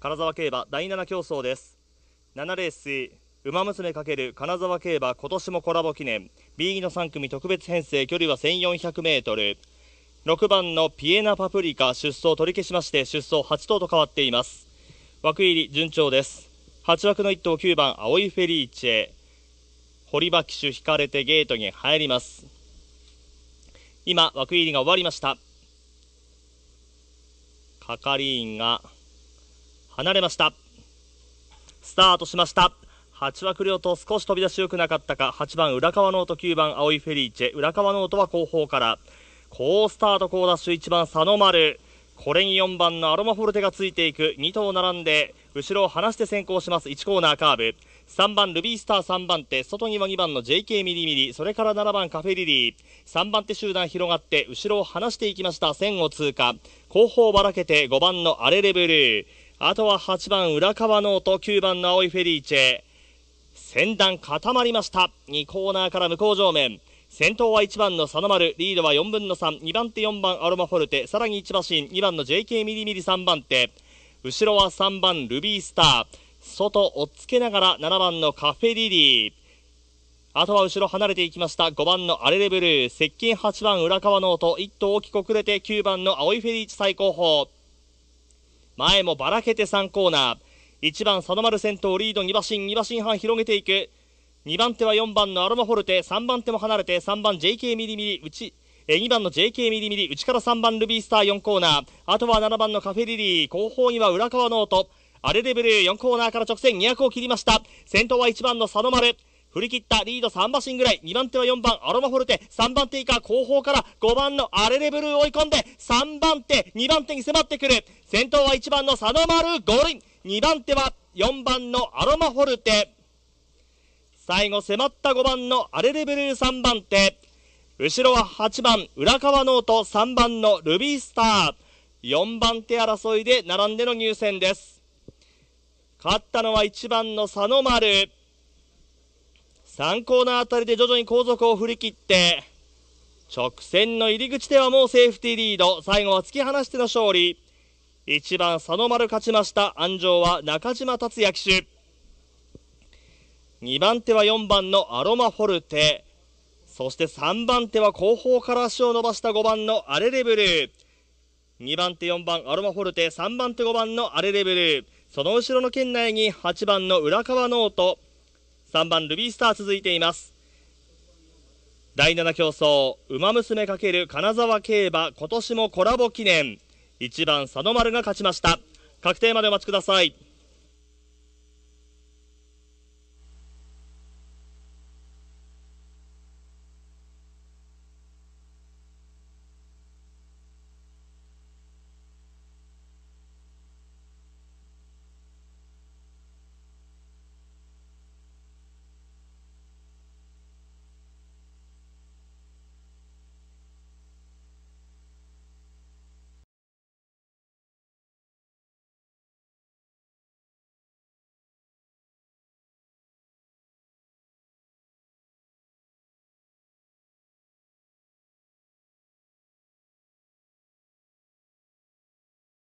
金沢競馬第7競争です7レース馬娘かける金沢競馬今年もコラボ記念 B の3組特別編成距離は 1400m 6番のピエナパプリカ出走取り消しまして出走8頭と変わっています枠入り順調です8枠の1頭9番青いフェリーチェ堀場騎手引かれてゲートに入ります今枠入りが終わりました係員が離れましたスタートしました8枠両と少し飛び出し良くなかったか8番浦川ノート9番青いフェリーチェ浦川ノートは後方から好スタート好ダッシュ1番佐野丸これに4番のアロマフォルテがついていく2頭並んで後ろを離して先行します1コーナーカーブ3番ルビースター3番手外には2番の JK ミリミリそれから7番カフェリリー3番手集団広がって後ろを離していきました線を通過後方ばらけて5番のアレレブルーあとは8番浦川ノート9番の青いフェリーチェ先段固まりました2コーナーから向こう上面先頭は1番の佐野丸リードは4分の32番手4番アロマフォルテさらに1馬身2番の JK ミリミリ3番手後ろは3番ルビースター外追っつけながら7番のカフェリリーあとは後ろ離れていきました5番のアレレブルー接近8番浦川ノート1頭大きく遅れて9番の青いフェリーチ最高峰前もばらけて3コーナー1番佐野丸先頭リード2馬身2馬身半広げていく2番手は4番のアロマフォルテ3番手も離れて3番 JK ミリミリ内2番の JK ミリミリ内から3番ルビースター4コーナーあとは7番のカフェリリー後方には浦川ノートアレレブルー4コーナーから直線200を切りました先頭は1番の佐野丸振り切ったリード3馬身ぐらい2番手は4番アロマフォルテ3番手以下後方から5番のアレレブルー追い込んで3番手2番手に迫ってくる先頭は1番のサノマルゴールイン2番手は4番のアロマフォルテ最後迫った5番のアレレブルー3番手後ろは8番浦川ノート3番のルビースター4番手争いで並んでの入選です勝ったのは1番の佐野丸3コーナーあたりで徐々に後続を振り切って、直線の入り口ではもうセーフティーリード。最後は突き放しての勝利。1番佐野丸勝ちました。安城は中島達也騎手。2番手は4番のアロマフォルテ。そして3番手は後方から足を伸ばした5番のアレレブルー。2番手4番アロマフォルテ、3番手5番のアレレブルー。その後ろの圏内に8番の浦川ノート。3番ルビースター続いています第7競争馬娘×金沢競馬今年もコラボ記念1番佐野丸が勝ちました確定までお待ちください